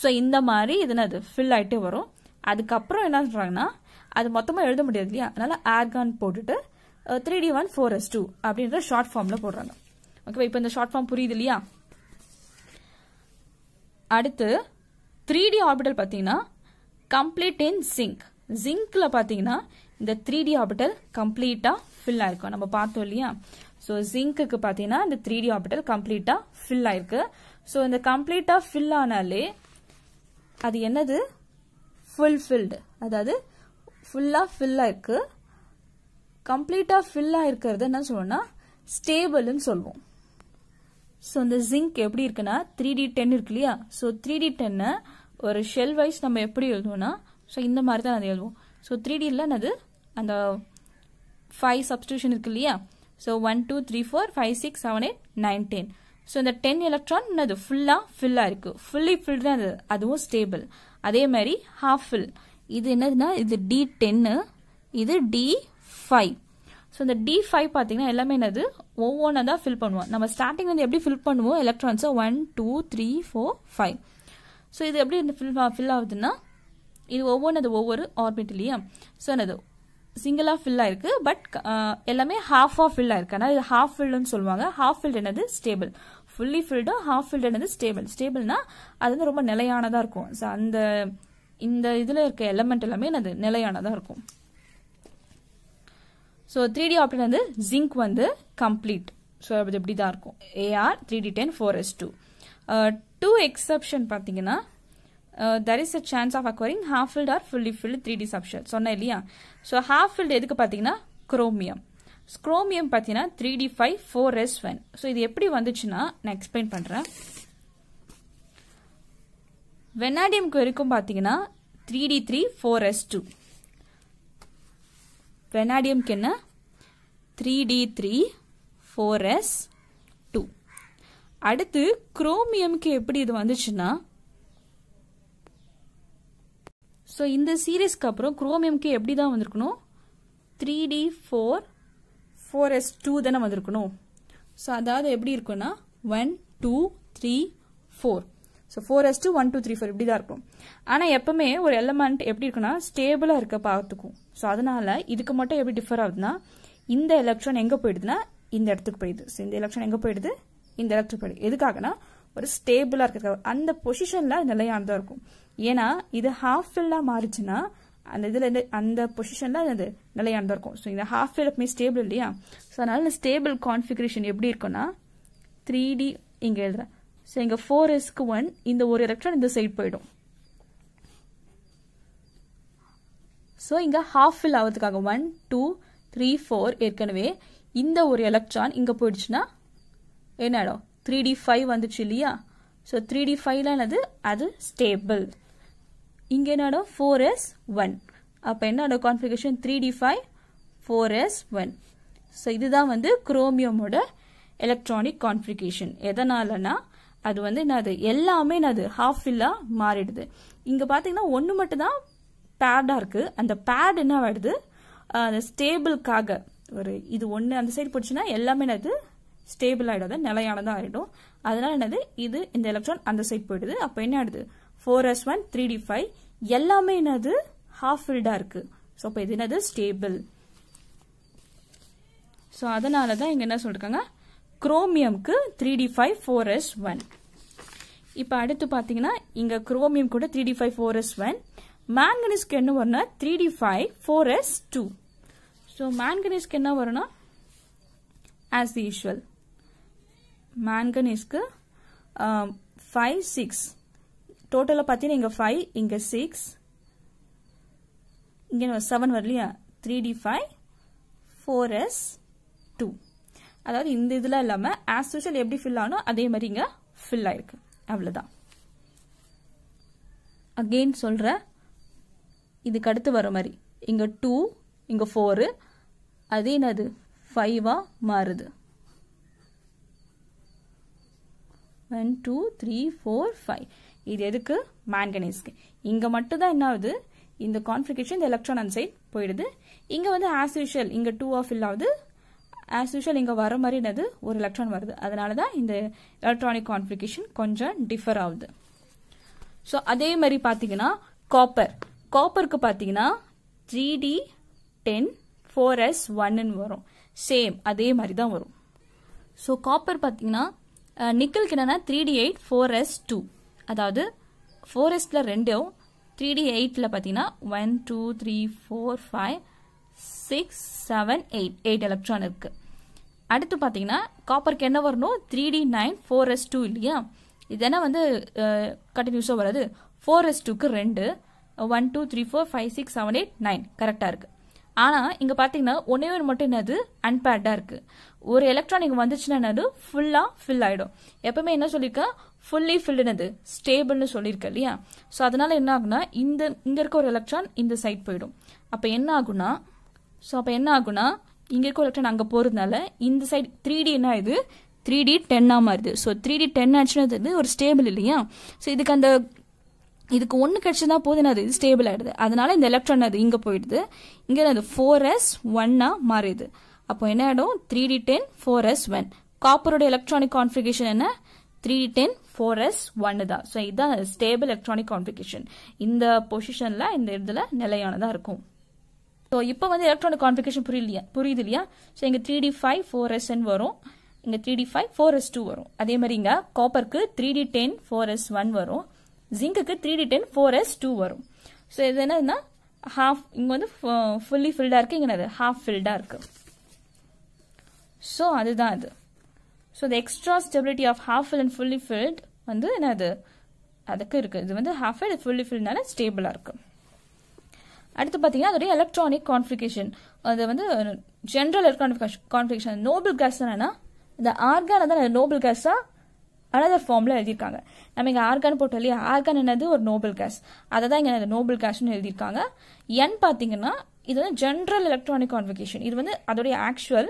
So இந்த மாதிரி இதனது அது ஃபில் வரும். வரும் அதுக்கப்புறம் என்ன சொல்கிறாங்கன்னா அது மொத்தமாக எழுத முடியாது இல்லையா அதனால் argon 3D1, three D one four S two அப்படின்ற ஷார்ட் ஃபார்மில் போடுறாங்க இப்போ இந்த ஷார்ட் ஃபார்ம் புரியுது இல்லையா அடுத்து த்ரீ டி ஆர்பிட்டல் பார்த்தீங்கன்னா கம்ப்ளீட் இன் ஜிங்க் ஜிங்க்ல பார்த்தீங்கன்னா இந்த த்ரீ டி complete கம்ப்ளீட்டாக ஃபில் ஆயிருக்கும் நம்ம பார்த்தோம் இல்லையா ஸோ ஜிங்க்கு பார்த்தீங்கன்னா இந்த த்ரீ டி ஆர்பிட்டல் கம்ப்ளீட்டாக ஃபில் ஆயிருக்கு ஸோ இந்த கம்ப்ளீட்டாக ஃபில் ஆனாலே அது என்னது ஃபுல்ஃபில்டு அதாவது ஃபுல்லாக ஃபில் ஆயிருக்கு கம்ப்ளீட்டாக ஃபில் ஆயிருக்கிறது என்ன சொல்லணும்னா ஸ்டேபிள்னு சொல்லுவோம் ஸோ இந்த ஜிங்க் எப்படி இருக்குன்னா த்ரீ டி டென் இருக்கு இல்லையா ஸோ த்ரீ டி டென்னை ஒரு ஷெல் வைஸ் நம்ம எப்படி எழுதுவோம்னா ஸோ இந்த மாதிரி தான் அது எழுதுவோம் ஸோ த்ரீ டியில் அது அந்த ஃபைவ் சப்ஸ்டியூஷன் இருக்கு இல்லையா so one two three four five six seven eight nine ten so இந்த டென் எலக்ட்ரான் அது ஃபுல்லாக ஃபில்லாக இருக்குது ஃபுல்லி ஃபில் தான் அது அதுவும் ஸ்டேபிள் அதே மாதிரி ஹாஃப் ஃபில் இது என்னதுன்னா இது டி டென்னு இது டி ஃபைவ் ஸோ இந்த டி ஃபைவ் பார்த்தீங்கன்னா எல்லாமே என்னது ஒவ்வொன்றா தான் ஃபில் பண்ணுவோம் நம்ம ஸ்டார்டிங் வந்து எப்படி ஃபில் பண்ணுவோம் electrons one two three four five so இது எப்படி இந்த ஃபில் ஃபில் ஆகுதுன்னா இது ஒவ்வொன்றது ஒவ்வொரு ஆர்பிட் இல்லையா ஸோ என்னது சிங்கிளாக ஃபில்லாக இருக்குது பட் எல்லாமே ஹாஃபாக ஃபில்லாக இருக்குது ஆனால் இது ஹாஃப் ஃபில்டுன்னு சொல்லுவாங்க ஹாஃப் ஃபில்டு என்னது ஸ்டேபிள் ஃபுல்லி ஃபில்டும் ஹாஃப் ஃபில்டு என்னது ஸ்டேபிள் ஸ்டேபிள்னா அது வந்து ரொம்ப நிலையானதாக இருக்கும் ஸோ அந்த இந்த இதில் இருக்க எலமெண்ட் எல்லாமே என்னது நிலையானதாக இருக்கும் ஸோ த்ரீ டி ஆப்டின் வந்து ஜிங்க் வந்து கம்ப்ளீட் ஸோ அது இப்படி தான் இருக்கும் A R three D ten four S two two exception பார்த்தீங்கன்னா there is a chance of acquiring half filled or fully filled three D subshell சொன்னேன் இல்லையா ஸோ ஹாஃப் ஃபில்டு எதுக்கு பார்த்தீங்கன்னா குரோமியம் ஸ்க்ரோமியம் பார்த்தீங்கன்னா three D five four S one so இது எப்படி வந்துச்சுன்னா நான் எக்ஸ்பிளைன் பண்ணுறேன் வெனாடியம்க்கு வரைக்கும் பார்த்தீங்கன்னா three D three four S two வெனாடியம்க்கு என்ன three D three four S two அடுத்து குரோமியம்க்கு எப்படி இது வந்துச்சுன்னா ஸோ இந்த சீரீஸ்க்கு அப்புறம் குரோமியம்க்கு எப்படி தான் வந்திருக்கணும் three D four four S two தானே வந்திருக்கணும் ஸோ அதாவது எப்படி இருக்குன்னா one two three four so four S two one two three four இப்படி தான் இருக்கும் ஆனால் எப்பவுமே ஒரு எலமெண்ட் எப்படி இருக்குன்னா ஸ்டேபிளாக இருக்க பார்த்துக்கும் ஸோ அதனால இதுக்கு மட்டும் எப்படி டிஃபர் ஆகுதுன்னா இந்த எலக்ட்ரான் எங்கே போயிடுதுன்னா இந்த இடத்துக்கு போயிடுது ஸோ இந்த எலக்ட்ரான் எங்கே போயிடுது இந்த எலக்ட்ரிக் போயிடுது எதுக்காகனா ஒரு ஸ்டேபிளாக இருக்கிறது அந்த பொசிஷன்ல நிலையானதா இருக்கும் ஏன்னா இது ஹாஃப் ஃபில்லாக மாறிச்சுன்னா அந்த இதில் அந்த பொசிஷன்ல அது நிலையானதா இருக்கும் ஸோ இந்த ஹாஃப் ஃபில் எப்பவுமே ஸ்டேபிள் இல்லையா ஸோ அதனால் இந்த ஸ்டேபிள் கான்ஃபிகரேஷன் எப்படி இருக்குன்னா த்ரீ டி இங்கே எழுதுறேன் ஸோ இங்கே ஃபோர் எஸ்க்கு ஒன் இந்த ஒரு எலக்ட்ரான் இந்த சைட் போயிடும் ஸோ இங்கே ஹாஃப் ஃபில் ஆகிறதுக்காக ஒன் டூ த்ரீ ஃபோர் ஏற்கனவே இந்த ஒரு எலக்ட்ரான் இங்கே போயிடுச்சுன்னா என்ன ஆயிடும் த்ரீ டி ஃபைவ் வந்துச்சு இல்லையா ஸோ த்ரீ டி ஃபைவ்ல என்னது அது ஸ்டேபிள் இங்கே என்னோட ஃபோர் எஸ் ஒன் அப்போ என்னோட configuration three D five four S one so இதுதான் வந்து குரோமியமோட எலக்ட்ரானிக் கான்ஃபிகேஷன் எதனாலனா அது வந்து என்னது எல்லாமே என்னது ஹாஃப் ஃபில்லாக மாறிடுது இங்கே பார்த்தீங்கன்னா ஒன்று மட்டும்தான் பேடாக இருக்குது அந்த பேட் என்ன ஆகிடுது அந்த ஸ்டேபிளுக்காக ஒரு இது ஒன்று அந்த சைடு போச்சுன்னா எல்லாமே என்னது ஸ்டேபிள் ஆகிடும் அதாவது நிலையானதாக ஆகிடும் அதனால என்னது இது இந்த எலக்ட்ரான் அந்த சைட் போயிடுது அப்போ என்ன ஆயிடுது four S one three D five எல்லாமே என்னது ஹாஃப் ஃபில்டாக இருக்குது ஸோ அப்போ இது என்னது ஸ்டேபிள் ஸோ அதனால தான் இங்கே என்ன சொல்லிருக்காங்க குரோமியம்க்கு three D five four S one இப்போ அடுத்து பார்த்தீங்கன்னா இங்கே குரோமியம் கூட three D five four S one மேங்கனீஸ்க்கு என்ன வரும்னா three D five four S two so மேங்கனீஸ்க்கு என்ன வரும்னா ஆஸ் தி யூஷுவல் மேங்கனீஸ்க்கு ஃபைவ் சிக்ஸ் டோட்டலாக பார்த்தீங்கன்னா இங்கே ஃபைவ் இங்கே சிக்ஸ் இங்கே செவன் வரலையா three D five four S two அதாவது இந்த இதெல்லாம் இல்லாமல் ஆஸ் யூஷுவல் எப்படி ஃபில் ஆனோ அதே மாதிரி இங்கே ஃபில் ஆயிருக்கு அவ்வளோதான் அகெயின் சொல்கிறேன் இதுக்கு அடுத்து வர மாதிரி இங்கே டூ இங்கே ஃபோரு அது என்னது ஃபைவாக மாறுது one two three four five இது எதுக்கு மேங்கனீஸ்க்கு இங்கே மட்டும்தான் என்ன ஆகுது இந்த கான்ஃபிகேஷன் இந்த எலக்ட்ரான் அந்த சைட் போயிடுது இங்கே வந்து ஆஸ் யூஷுவல் இங்கே two of fill as usual இங்கே வர மாதிரி என்னது ஒரு எலக்ட்ரான் வருது அதனால தான் இந்த எலக்ட்ரானிக் கான்ஃபிகேஷன் கொஞ்சம் டிஃபர் ஆகுது ஸோ அதே மாதிரி பார்த்தீங்கன்னா காப்பர் காப்பருக்கு பார்த்தீங்கன்னா three D ten four S ஒன்னுன்னு வரும் சேம் அதே மாதிரி தான் வரும் ஸோ காப்பர் பார்த்தீங்கன்னா நிக்கலுக்கு என்னென்னா three D eight four S two அதாவது ஃபோர் எஸ்டில் ரெண்டும் த்ரீ டி எயிட்டில் பார்த்தீங்கன்னா one two three four five six seven eight eight electron இருக்குது அடுத்து பார்த்தீங்கன்னா காப்பருக்கு என்ன வரணும் three D nine four S two இல்லையா இதெல்லாம் வந்து கண்டினியூஸாக வராது ஃபோர் எஸ் டூக்கு ரெண்டு one two three four five six seven eight nine கரெக்டாக இருக்குது ஆனால் இங்கே பார்த்தீங்கன்னா ஒன்றே ஒரு மட்டும் என்னது அன்பேட்டாக இருக்குது ஒரு எலக்ட்ரான் இங்கே வந்துச்சுன்னா என்னது ஃபுல்லாக ஃபில் ஆகிடும் எப்பவுமே என்ன சொல்லியிருக்கேன் ஃபுல்லி ஃபில்டுனது ஸ்டேபிள்னு சொல்லியிருக்கேன் இல்லையா ஸோ அதனால் என்ன ஆகுனா இந்த இங்கே இருக்க ஒரு எலக்ட்ரான் இந்த சைட் போயிடும் அப்போ என்ன ஆகுனா ஸோ அப்போ என்ன ஆகுனா இங்கே இருக்க எலக்ட்ரான் அங்கே போகிறதுனால இந்த சைடு த்ரீ டி என்ன ஆகுது த்ரீ டி டென்னாக மாறுது ஸோ த்ரீ டி டென் ஆச்சுன்னு ஒரு ஸ்டேபிள் இல்லையா ஸோ இதுக்கு அந்த இதுக்கு ஒன்று கிடச்சிருந்தா போது என்னது இது ஸ்டேபிள் ஆகிடுது அதனால இந்த எலக்ட்ரான் அது இங்கே போயிடுது இங்கே அது ஃபோர் எஸ் ஒன்னாக மாறிடுது அப்போ என்ன ஆகிடும் three D ten four S one காப்பரோட எலக்ட்ரானிக் கான்ஃபிகேஷன் என்ன three D ten four S ஒன்னு தான் ஸோ இதுதான் ஸ்டேபிள் எலக்ட்ரானிக் கான்ஃபிகேஷன் இந்த பொசிஷனில் இந்த இதில் நிலையானதாக இருக்கும் ஸோ இப்போ வந்து எலக்ட்ரானிக் கான்ஃபிகேஷன் புரியலையா புரியுது இல்லையா ஸோ இங்கே three D five four N வரும் இங்கே three D five four S two வரும் அதே மாதிரி இங்கே காப்பருக்கு three D ten four S one வரும் ஜிங்குக்கு three D ten four S two வரும் ஸோ இது என்னதுன்னா ஹாஃப் இங்கே வந்து ஃபுல்லி ஃபில்டாக இருக்குது இங்கே என்னது ஹாஃப் ஃபில்டாக இருக்குது ஸோ அதுதான் அது so the extra stability of half fill and fully filled வந்து என்னது அதுக்கு இருக்குது இது வந்து ஹாஃப் ஃபில் ஃபுல்லி ஃபில்னால ஸ்டேபிளாக இருக்குது அடுத்து பார்த்தீங்கன்னா அதோடய எலக்ட்ரானிக் கான்ஃபிகேஷன் அது வந்து general electronic configuration noble gas என்னன்னா இந்த ஆர்கான் தான் நோபல் கேஸாக அனதர் ஃபார்மில் எழுதியிருக்காங்க நம்ம இங்கே ஆர்கான் போட்டோம் இல்லையா ஆர்கான் என்னது ஒரு நோபல் கேஸ் அதை தான் இங்கே நோபல் கேஷ்னு எழுதியிருக்காங்க என் பார்த்தீங்கன்னா இது வந்து ஜென்ரல் எலக்ட்ரானிக் கான்வெகேஷன் இது வந்து அதோடைய ஆக்சுவல்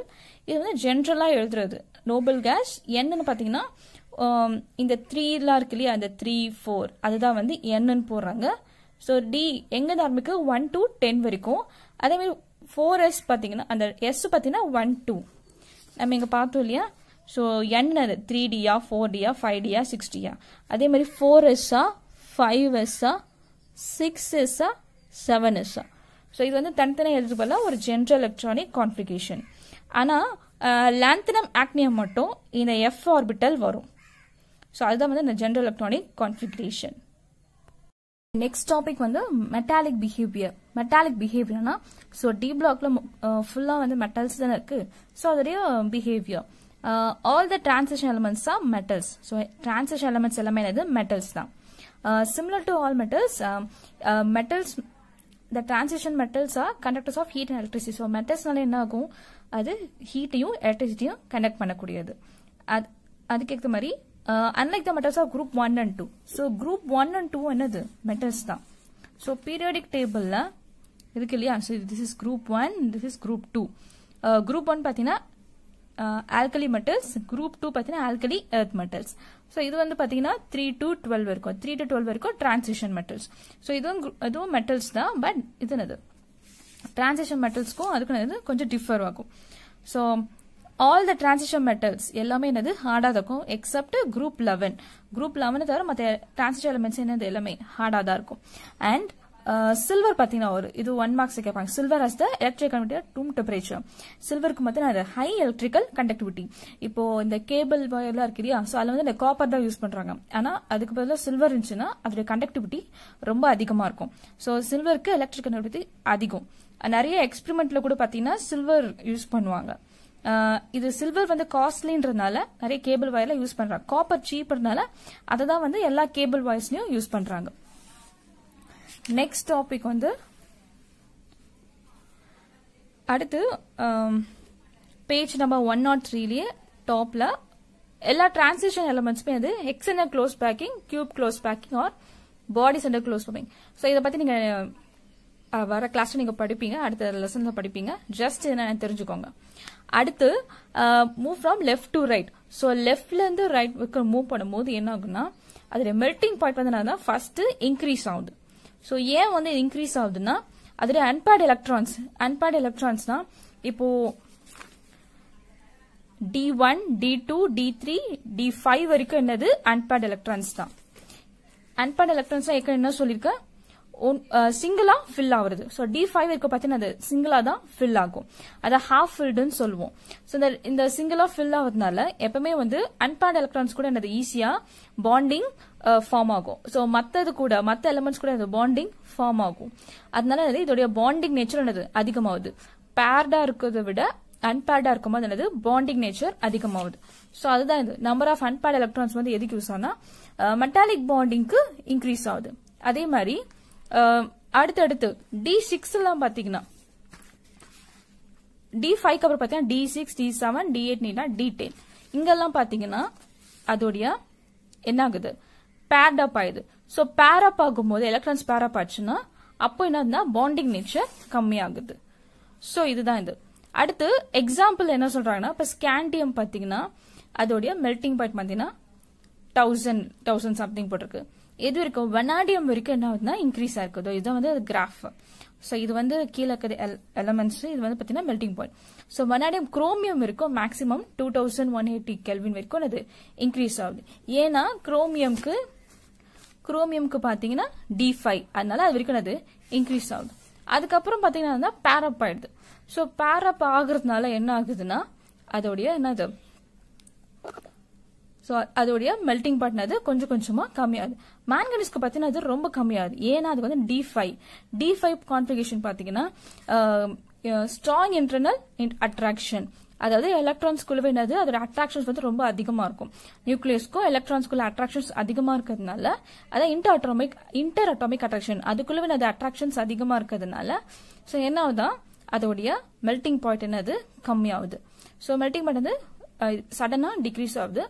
இது வந்து ஜென்ரலாக எழுதுறது நோபல் கேஸ் என்னன்னு பாத்தீங்கன்னா um, இந்த த்ரீலாம் இருக்கு இல்லையா அந்த த்ரீ ஃபோர் அதுதான் வந்து என்னன்னு போடுறாங்க ஸோ டி எங்க தார்மிக்கு ஒன் டூ டென் வரைக்கும் மாதிரி ஃபோர் எஸ் பார்த்தீங்கன்னா அந்த எஸ் பார்த்தீங்கன்னா ஒன் டூ நம்ம இங்கே பார்த்தோம் இல்லையா ஸோ என் த்ரீ டியா ஃபோர் டியா ஃபைவ் டியா சிக்ஸ் டியா அதே மாதிரி ஃபோர் எஸ்ஸா ஃபைவ் எஸ்ஸா சிக்ஸ் எஸ்ஸா செவன் எஸ்ஸா ஸோ இது வந்து தனித்தனியாக எழுதுபல ஒரு ஜென்ரல் எலக்ட்ரானிக் கான்ஃபிகேஷன் ஆனால் லேந்தனம் ஆக்னியம் மட்டும் இந்த எஃப் ஆர்பிட்டல் வரும் ஸோ அதுதான் வந்து இந்த general electronic configuration next topic வந்து மெட்டாலிக் பிஹேவியர் மெட்டாலிக் பிஹேவியர்னா ஸோ டி பிளாக்ல ஃபுல்லாக வந்து மெட்டல்ஸ் தானே இருக்குது ஸோ அதோடைய behaviour all the transition elements are metals so transition elements எல்லாமே என்னது மெட்டல்ஸ் தான் similar to all metals metals the transition metals are conductors of heat and electricity so மெட்டல்ஸ்னால என்ன ஆகும் அது ஹீட்டையும் எலக்ட்ரிசிட்டியும் கண்டக்ட் பண்ணக்கூடியது அது அதுக்கேற்ற மாதிரி unlike the metals of group one and two so group one and two என்னது மெட்டல்ஸ் தான் ஸோ பீரியாடிக் டேபிளில் இருக்கு இல்லையா so this is group one this is group two group one பார்த்தீங்கன்னா ஆல்கலி மெட்டல்ஸ் குரூப் டூ பார்த்தீங்கன்னா alkali earth metals so இது வந்து பார்த்தீங்கன்னா த்ரீ டு டுவெல் இருக்கும் த்ரீ டு டுவெல் இருக்கும் டிரான்சிஷன் மெட்டல்ஸ் ஸோ இதுவும் அதுவும் மெட்டல்ஸ் தான் பட் இதுனது டிரான்சிஷன் மெட்டல்ஸ்க்கும் அதுக்கும் இது கொஞ்சம் டிஃபர் ஆகும் so all the transition metals எல்லாமே என்னது ஹார்டாக இருக்கும் எக்ஸப்ட் குரூப் லெவன் குரூப் லெவனை தவிர மற்ற டிரான்சிஷன் எலிமெண்ட்ஸ் என்னது எல்லாமே ஹார்டாக தான் இருக்கும் அண்ட் சில்வர் பார்த்தீங்கன்னா ஒரு இது ஒன் மார்க்ஸ் கேட்பாங்க silver has the electric room temperature சில்வருக்கு மட்டும் ஹை எலக்ட்ரிக்கல் கண்டக்டிவிட்டி இப்போ இந்த கேபிள் வயர்லாம் இருக்கு ஸோ அதில் வந்து இந்த காப்பர் தான் யூஸ் பண்றாங்க ஆனால் அதுக்கு பதிலாக சில்வர் இருந்துச்சுன்னா அதோட கண்டக்டிவிட்டி ரொம்ப அதிகமாக இருக்கும் ஸோ சில்வருக்கு எலக்ட்ரிக் கண்டக்டிவிட்டி அதிகம் நிறைய எக்ஸ்பிரிமெண்ட்ல கூட பார்த்தீங்கன்னா சில்வர் யூஸ் பண்ணுவாங்க இது சில்வர் வந்து காஸ்ட்லின்றதுனால நிறைய கேபிள் வயர்லாம் யூஸ் பண்றாங்க காப்பர் சீப்னால அதை தான் வந்து எல்லா கேபிள் வயர்ஸ்லயும் யூஸ் பண்றாங்க நெக்ஸ்ட் டாபிக் வந்து அடுத்து பேஜ் நம்பர் ஒன் நாட் த்ரீலயே டாப்பில் எல்லா டிரான்சிஷன் எலமெண்ட்ஸுமே வந்து ஹெக்ஸ் என்ன close packing cube close packing or body centre close packing so இதை பற்றி நீங்கள் வர கிளாஸ் நீங்கள் படிப்பீங்க அடுத்த லெசனில் படிப்பீங்க ஜஸ்ட் என்னென்னு தெரிஞ்சுக்கோங்க அடுத்து move from left to right so லெஃப்ட்லேருந்து ரைட் மூவ் பண்ணும்போது என்ன ஆகுன்னா அதோட மெல்டிங் பாயிண்ட் வந்து ஃபர்ஸ்ட் இன்க்ரீஸ் ஆகுது ஸோ ஏன் வந்து இது இன்க்ரீஸ் ஆகுதுன்னா அதில் அன்பேட் எலக்ட்ரான்ஸ் அன்பேட் எலக்ட்ரான்ஸ்னா இப்போ d one d two d three D five வரைக்கும் என்னது அன்பேட் எலக்ட்ரான்ஸ் தான் அன்பேட் எலக்ட்ரான்ஸ் ஏற்கனவே என்ன சொல்லியிருக்கேன் சிங்கிளாக ஃபில் ஆகுறது ஸோ டி ஃபைவ் இருக்க பார்த்தீங்கன்னா அது சிங்கிளாக தான் ஃபில் ஆகும் அதை ஹாஃப் ஃபில்டுன்னு சொல்லுவோம் ஸோ இந்த இந்த சிங்கிளாக ஃபில் ஆகுறதுனால எப்பவுமே வந்து அன்பேண்ட் எலக்ட்ரான்ஸ் கூட என்னது ஈஸியாக பாண்டிங் ஃபார்ம் ஆகும் ஸோ மற்றது கூட மற்ற எலமெண்ட்ஸ் கூட இந்த பாண்டிங் ஃபார்ம் ஆகும் அதனால இதோடைய பாண்டிங் நேச்சர் என்னது அதிகமாகுது பேர்டா இருக்கிறத விட அன்பேர்டா இருக்கும்போது என்னது பாண்டிங் நேச்சர் அதிகமாகுது ஸோ அதுதான் இது நம்பர் ஆஃப் அன்பேர்ட் எலக்ட்ரான்ஸ் வந்து எதுக்கு யூஸ் ஆனால் மெட்டாலிக் பாண்டிங்க்கு இன்க்ரீஸ் ஆகுது அதே மாதிரி அடுத்தடுத்து டி சிக்ஸ் எல்லாம் பாத்தீங்கன்னா டி ஃபைவ் அப்புறம் பாத்தீங்கன்னா d six d seven d eight நீனா டி டென் இங்கெல்லாம் பாத்தீங்கன்னா அதோடைய என்ன ஆகுது பேர்ட் அப் ஆயுது ஸோ பேர் அப் போது எலக்ட்ரான்ஸ் பேர் அப் ஆச்சுன்னா அப்போ என்னதுன்னா பாண்டிங் நேச்சர் கம்மியாகுது ஸோ இதுதான் இது அடுத்து எக்ஸாம்பிள் என்ன சொல்றாங்கன்னா இப்போ ஸ்கேண்டியம் பார்த்தீங்கன்னா அதோடைய மெல்டிங் பாயிண்ட் பாத்தீங்கன்னா தௌசண்ட் தௌசண்ட் சம்திங் போட்டிருக்கு எது இருக்கும் வெனாடியம் வரைக்கும் என்ன ஆகுதுன்னா இன்க்ரீஸ் ஆயிருக்குதோ இதுதான் வந்து கிராஃப் ஸோ இது வந்து கீழே இருக்கிற எல் எலமெண்ட்ஸ் இது வந்து பார்த்தீங்கன்னா melting point so vanadium chromium இருக்கும் maximum two thousand one eighty kelvin வரைக்கும் அது இன்க்ரீஸ் ஆகுது ஏன்னா குரோமியம்க்கு குரோமியம்க்கு பார்த்தீங்கன்னா டி ஃபைவ் அதனால அது வரைக்கும் அது இன்க்ரீஸ் ஆகுது அதுக்கப்புறம் பார்த்தீங்கன்னா பேரப் ஆயிடுது ஸோ பேரப் ஆகுறதுனால என்ன ஆகுதுன்னா அதோடைய என்னது ஸோ அதோடைய மெல்டிங் பாட்னது கொஞ்சம் கொஞ்சமாக கம்மியாது மேன்கனிஸ்க்கு பார்த்தீங்கன்னா அது ரொம்ப கம்மியாது ஏன்னா அது வந்து d five d five configuration பார்த்தீங்கன்னா ஸ்ட்ராங் இன்டர்னல் அட்ராக்ஷன் அதாவது எலக்ட்ரான்ஸ்குள்ளவே என்னது அதோட அட்ராக்ஷன்ஸ் வந்து ரொம்ப அதிகமாக இருக்கும் நியூக்ளியஸ்க்கும் எலக்ட்ரான்ஸ்குள்ள அட்ராக்ஷன்ஸ் அதிகமாக இருக்கிறதுனால அதான் inter atomic inter atomic attraction அதுக்குள்ளவே அது அட்ராக்ஷன்ஸ் அதிகமாக இருக்கிறதுனால ஸோ என்னாவதுதான் அதோடைய மெல்டிங் பாயிண்ட் என்னது கம்மியாகுது ஸோ மெல்டிங் பாயிண்ட் வந்து சடனாக டிக்ரீஸ் ஆகுது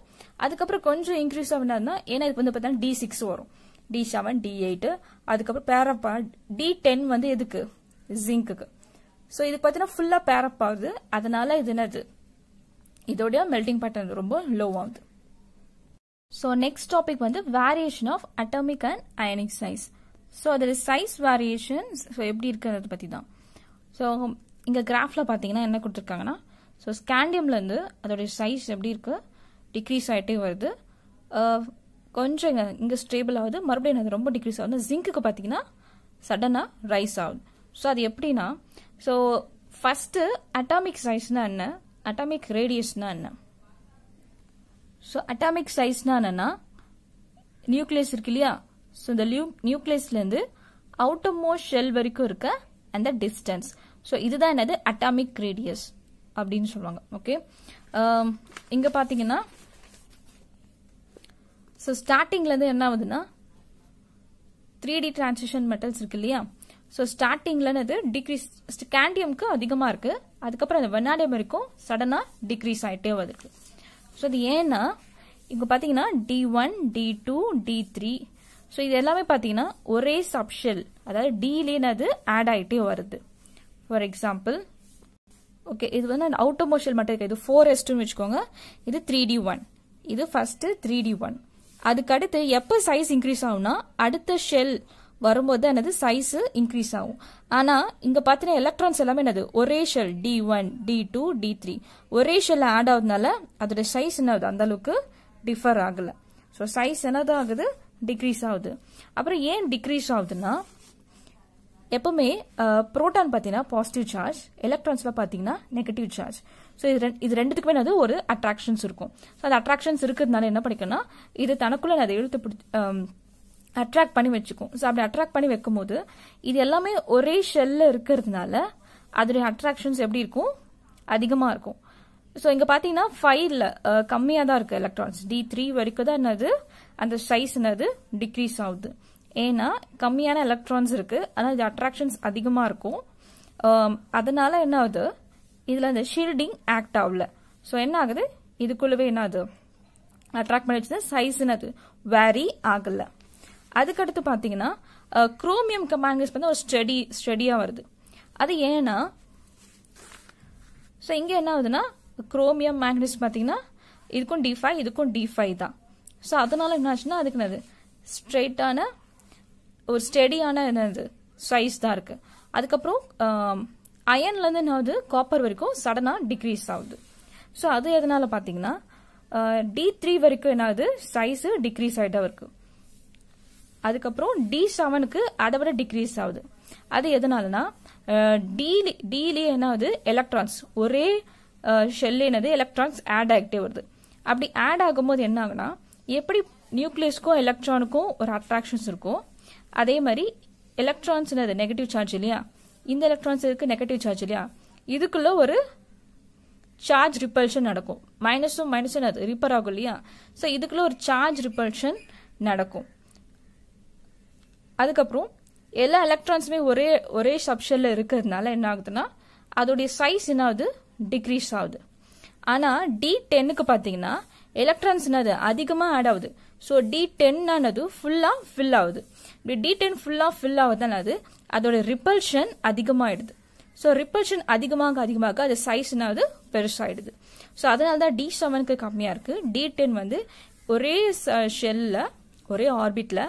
அதுக்கப்புறம் கொஞ்சம் இன்க்ரீஸ் ஆகுனா ஏன்னா இதுக்கு வந்து பார்த்தீங்கன்னா டி சிக்ஸ் வரும் டி செவன் டி எயிட் அதுக்கப்புறம் பேரப் டி டென் வந்து எதுக்கு ஜிங்க்கு ஸோ இது பார்த்தீங்கன்னா ஃபுல்லாக பேரப் ஆகுது அதனால இது என்னது இதோடைய மெல்டிங் பேட்டர்ன் ரொம்ப லோவாகுது ஸோ நெக்ஸ்ட் டாபிக் வந்து variation of atomic and ionic size so அதில் சைஸ் வேரியேஷன் ஸோ எப்படி இருக்கிறது பற்றி தான் ஸோ இங்கே கிராஃபில் பார்த்தீங்கன்னா என்ன கொடுத்துருக்காங்கன்னா ஸோ ஸ்கேண்டியம்லேருந்து அதோடைய சைஸ் எப்படி இருக்குது டிக்ரீஸ் ஆகிட்டே வருது கொஞ்சம் இங்கே இங்கே ஸ்டேபிள் ஆகுது மறுபடியும் அது ரொம்ப டிக்ரீஸ் ஆகுது ஜிங்க்குக்கு பார்த்தீங்கன்னா சடனாக ரைஸ் ஆகுது ஸோ அது எப்படின்னா ஸோ ஃபஸ்ட்டு அட்டாமிக் சைஸ்னா என்ன அட்டாமிக் ரேடியஸ்னா என்ன ஸோ அட்டாமிக் சைஸ்னா என்னன்னா நியூக்ளியஸ் இருக்கு இல்லையா ஸோ இந்த லியூ நியூக்ளியஸ்லேருந்து ஆஃப் மோஸ்ட் ஷெல் வரைக்கும் இருக்க அந்த டிஸ்டன்ஸ் ஸோ இதுதான் என்னது அட்டாமிக் ரேடியஸ் அப்படின்னு சொல்லுவாங்க ஓகே இங்கே பார்த்தீங்கன்னா ஸோ ஸ்டார்டிங்லேருந்து என்ன ஆகுதுன்னா த்ரீ டி டிரான்சிஷன் மெட்டல்ஸ் இருக்கு இல்லையா ஸோ ஸ்டார்டிங்லன்னு அது டிக்ரீஸ் கேண்டியம்க்கு அதிகமாக இருக்கு அதுக்கப்புறம் அந்த வெனாடியம் இருக்கும் சடனாக டிக்ரீஸ் ஆகிட்டே வருது ஸோ அது ஏன்னா இங்கே பார்த்தீங்கன்னா d one d two d three so இது எல்லாமே பார்த்தீங்கன்னா ஒரே சப்ஷெல் அதாவது டீலேன்னு அது ஆட் ஆகிட்டே வருது ஃபார் எக்ஸாம்பிள் ஓகே இது வந்து அவுட்டோமோஷியல் மட்டும் இருக்குது இது ஃபோர் எஸ் வச்சுக்கோங்க இது த்ரீ டி ஒன் இது ஃபர்ஸ்ட் த்ரீ டி ஒன் அதுக்கடுத்து எப்போ சைஸ் இன்க்ரீஸ் ஆகும்னா அடுத்த ஷெல் வரும்போது என்னது சைஸ் இன்க்ரீஸ் ஆகும் ஆனால் இங்கே பார்த்தீங்கன்னா எலக்ட்ரான்ஸ் எல்லாமே என்னது ஒரே shell d one d two d three ஒரே ஷெல் ஆட் ஆகுதுனால அதோட சைஸ் என்னது அந்த அளவுக்கு டிஃபர் ஆகலை ஸோ சைஸ் என்னது ஆகுது டிக்ரீஸ் ஆகுது அப்புறம் ஏன் டிக்ரீஸ் ஆகுதுன்னா எப்பவுமே ப்ரோட்டான் பார்த்தீங்கன்னா பாசிட்டிவ் சார்ஜ் எலக்ட்ரான்ஸில் பார்த்தீங்கன்னா நெகட்டிவ் சார்ஜ் ஸோ இது ரெண்டு இது ரெண்டுத்துக்குமே வந்து ஒரு அட்ராக்ஷன்ஸ் இருக்கும் ஸோ அந்த அட்ராக்ஷன்ஸ் இருக்கிறதுனால என்ன பண்ணிக்கன்னா இது தனக்குள்ளே அதை இழுத்து பிடி அட்ராக்ட் பண்ணி வச்சுக்கும் ஸோ அப்படி அட்ராக்ட் பண்ணி வைக்கும் போது இது எல்லாமே ஒரே ஷெல்லில் இருக்கிறதுனால அதோடைய அட்ராக்ஷன்ஸ் எப்படி இருக்கும் அதிகமாக இருக்கும் ஸோ இங்கே பார்த்தீங்கன்னா ஃபைவ்ல கம்மியாக தான் இருக்குது எலக்ட்ரான்ஸ் டி த்ரீ வரைக்கும் தான் என்னது அந்த சைஸ் என்னது டிக்ரீஸ் ஆகுது ஏன்னா கம்மியான எலக்ட்ரான்ஸ் இருக்குது ஆனால் இது அட்ராக்ஷன்ஸ் அதிகமாக இருக்கும் அதனால என்ன ஆகுது இதில் அந்த ஷீல்டிங் ஆக்ட் ஆகல ஸோ என்ன ஆகுது இதுக்குள்ளவே என்ன ஆகுது அட்ராக்ட் பண்ணி வச்சு சைஸ்ன்னு அது வேரி ஆகலை அதுக்கடுத்து பார்த்தீங்கன்னா குரோமியம் கமாங்கஸ் வந்து ஒரு ஸ்டெடி ஸ்டெடியாக வருது அது ஏன்னா ஸோ இங்கே என்ன ஆகுதுன்னா குரோமியம் மேக்னிஸ் பார்த்தீங்கன்னா இதுக்கும் டி ஃபைவ் இதுக்கும் டி ஃபைவ் தான் ஸோ அதனால என்ன ஆச்சுன்னா அதுக்கு என்னது ஸ்ட்ரெயிட்டான ஒரு ஸ்டெடியான என்னது சைஸ் தான் இருக்குது அதுக்கப்புறம் அயன்லேருந்து என்ன ஆகுது காப்பர் வரைக்கும் சடனாக டிக்ரீஸ் ஆகுது ஸோ அது எதனால் பார்த்தீங்கன்னா டி த்ரீ வரைக்கும் என்னாவது ஆகுது சைஸு டிக்ரீஸ் ஆகிட்டா இருக்கு அதுக்கப்புறம் டி செவனுக்கு அதை விட டிக்ரீஸ் ஆகுது அது எதனாலனா டிலி டிலேயே என்ன எலக்ட்ரான்ஸ் ஒரே ஷெல் என்னது எலக்ட்ரான்ஸ் ஆட் ஆகிட்டே வருது அப்படி ஆட் ஆகும்போது என்ன ஆகுனா எப்படி நியூக்ளியஸ்க்கும் எலக்ட்ரானுக்கும் ஒரு அட்ராக்ஷன்ஸ் இருக்கும் அதே மாதிரி எலக்ட்ரான்ஸ் நெகட்டிவ் சார்ஜ் இல்லையா இந்த எலக்ட்ரான்ஸ் இருக்கு நெகட்டிவ் சார்ஜ் இல்லையா இதுக்குள்ள ஒரு சார்ஜ் ரிப்பல்ஷன் நடக்கும் மைனஸும் மைனஸும் அது ரிப்பர் ஆகும் இல்லையா ஸோ இதுக்குள்ள ஒரு சார்ஜ் ரிப்பல்ஷன் நடக்கும் அதுக்கப்புறம் எல்லா எலக்ட்ரான்ஸுமே ஒரே ஒரே சப்ஷனில் இருக்கிறதுனால என்ன ஆகுதுன்னா அதோடைய சைஸ் என்ன ஆகுது டிக்ரீஸ் ஆகுது ஆனால் டி டென்னுக்கு பார்த்தீங்கன்னா எலக்ட்ரான்ஸ் என்னது அதிகமாக ஆட் ஆகுது ஸோ டி டென் ஆனது ஃபுல்லாக ஃபில் ஆகுது இப்படி டி டென் ஃபுல்லாக ஃபில் ஆகுதுனாது அதோட ரிப்பல்ஷன் அதிகமாகிடுது ஸோ ரிப்பல்ஷன் அதிகமாக அதிகமாக அது சைஸ் என்னாவது பெருசாகிடுது ஸோ அதனால தான் டி செவனுக்கு கம்மியாக இருக்குது டி டென் வந்து ஒரே ஷெல்லில் ஒரே ஆர்பிட்டில்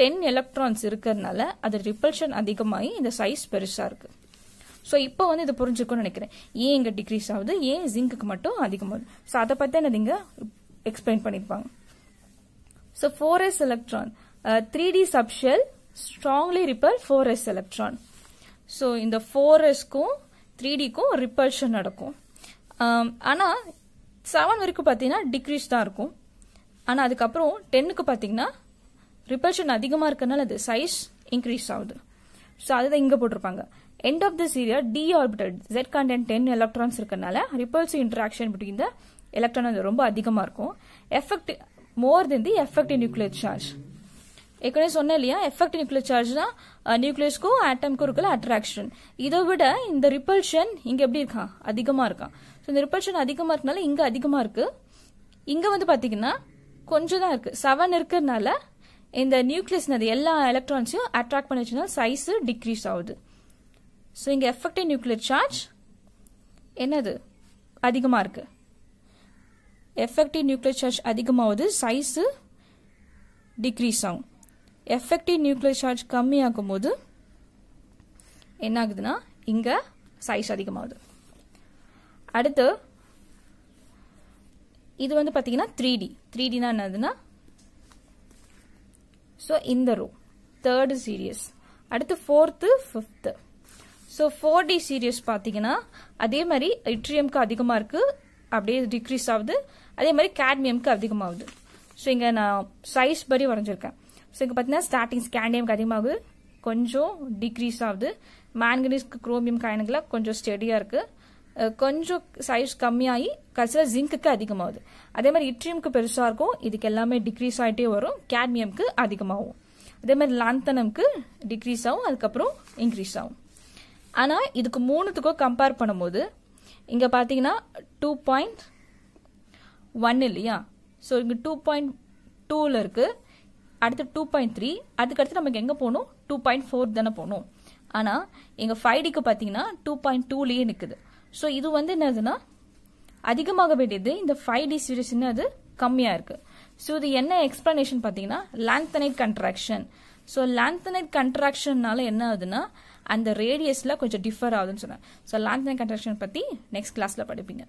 டென் எலக்ட்ரான்ஸ் இருக்கிறதுனால அது ரிப்பல்ஷன் அதிகமாகி இந்த சைஸ் பெருசாக இருக்குது ஸோ இப்போ வந்து இது புரிஞ்சுக்கணும்னு நினைக்கிறேன் ஏன் இங்கே டிக்ரீஸ் ஆகுது ஏன் ஜிங்க்கு மட்டும் அதிகமாகுது ஸோ அதை பற்றி என்னது இங்கே எக்ஸ்பிளைன் பண்ணியிருப்பாங்க so four s electron three D subshell strongly repel four s electron so இந்த ஃபோர் எஸ்க்கும் த்ரீ டிக்கும் ரிப்பல்ஷன் நடக்கும் ஆனால் செவன் வரைக்கும் பார்த்தீங்கன்னா டிக்ரீஸ் தான் இருக்கும் ஆனால் அதுக்கப்புறம் டென்னுக்கு பார்த்தீங்கன்னா ரிப்பல்ஷன் அதிகமாக இருக்கிறதுனால அது சைஸ் இன்க்ரீஸ் ஆகுது ஸோ அதுதான் இங்கே போட்டிருப்பாங்க end of this area d orbital z content 10 electrons இருக்கனால repulsive interaction between the electron and ரொம்ப அதிகமா இருக்கும் effect more than the effective nuclear charge ஏற்கனவே சொன்னேன் இல்லையா எஃபெக்ட் நியூக்ளியர் சார்ஜ் தான் நியூக்ளியஸ்க்கும் ஆட்டம்க்கும் இருக்கிற அட்ராக்ஷன் இதை விட இந்த ரிப்பல்ஷன் இங்கே எப்படி இருக்கான் அதிகமாக இருக்கான் ஸோ இந்த ரிப்பல்ஷன் அதிகமாக இருக்கனால இங்கே அதிகமாக இருக்குது இங்கே வந்து பார்த்தீங்கன்னா கொஞ்சம் தான் இருக்குது செவன் இருக்கிறதுனால இந்த நியூக்ளியஸ் அது எல்லா எலக்ட்ரான்ஸையும் அட்ராக்ட் பண்ணி வச்சுனா சைஸு டிக்ரீஸ் ஆகுது ஸோ இங்கே எஃபெக்டிவ் நியூக்ளியர் சார்ஜ் என்னது அதிகமாக இருக்குது எஃபெக்டிவ் நியூக்ளியர் சார்ஜ் அதிகமாகுது சைஸு டிக்ரீஸ் ஆகும் எஃபெக்டிவ் நியூக்ளியர் சார்ஜ் கம்மியாகும் போது என்ன ஆகுதுன்னா இங்கே சைஸ் அதிகமாகுது அடுத்து இது வந்து பார்த்தீங்கன்னா த்ரீ டி த்ரீ டினா என்னதுன்னா ஸோ இந்த ரோ தேர்டு சீரியஸ் அடுத்து fourth fifth so four d series பார்த்தீங்கன்னா அதே மாதிரி இட்ரியம்க்கு அதிகமாக இருக்குது அப்படியே டிக்ரீஸ் ஆகுது அதே மாதிரி கேட்மியம்க்கு அதிகமாகுது ஸோ இங்கே நான் சைஸ் படி வரைஞ்சிருக்கேன் ஸோ இங்கே பார்த்தீங்கன்னா ஸ்டார்டிங் ஸ்கேண்டியம்க்கு அதிகமாகுது கொஞ்சம் டிக்ரீஸ் ஆகுது மேங்கனீஸ்க்கு குரோமியம் காயினுக்குலாம் கொஞ்சம் ஸ்டெடியாக இருக்குது கொஞ்சம் சைஸ் கம்மியாகி கடைசியில் ஜிங்க்குக்கு அதிகமாகுது அதே மாதிரி இட்ரியம்க்கு பெருசாக இருக்கும் இதுக்கு எல்லாமே டிக்ரீஸ் ஆகிட்டே வரும் கேட்மியம்க்கு அதிகமாகும் அதே மாதிரி லாந்தனம்க்கு டிக்ரீஸ் ஆகும் அதுக்கப்புறம் இன்க்ரீஸ் ஆகும் ஆனால் இதுக்கு மூணுத்துக்கும் கம்பேர் பண்ணும்போது இங்கே பார்த்தீங்கன்னா டூ பாயிண்ட் ஒன் இல்லையா ஸோ இங்கே டூ பாயிண்ட் டூவில் இருக்குது அடுத்து டூ பாயிண்ட் த்ரீ அதுக்கடுத்து நமக்கு எங்கே போகணும் டூ பாயிண்ட் ஃபோர் தானே போகணும் ஆனால் எங்கள் ஃபைவ் டிக்கு பார்த்தீங்கன்னா டூ பாயிண்ட் டூலேயே நிற்குது ஸோ இது வந்து என்னதுன்னா அதிகமாக வேண்டியது இந்த ஃபைவ் டி சீரியஸ்ன்னு அது கம்மியாக இருக்குது ஸோ இது என்ன எக்ஸ்ப்ளனேஷன் பார்த்தீங்கன்னா லேந்தனைட் கண்ட்ராக்ஷன் ஸோ லேந்தனைட் கண்ட்ராக்ஷன்னால என்ன ஆகுதுன்னா அந்த ரேடியஸில் கொஞ்சம் டிஃபர் ஆகுதுன்னு சொன்னாங்க ஸோ லாங் லைன் கன்ட்ராக்ஷன் பற்றி நெக்ஸ்ட் கிளாஸில் படிப்பீங்க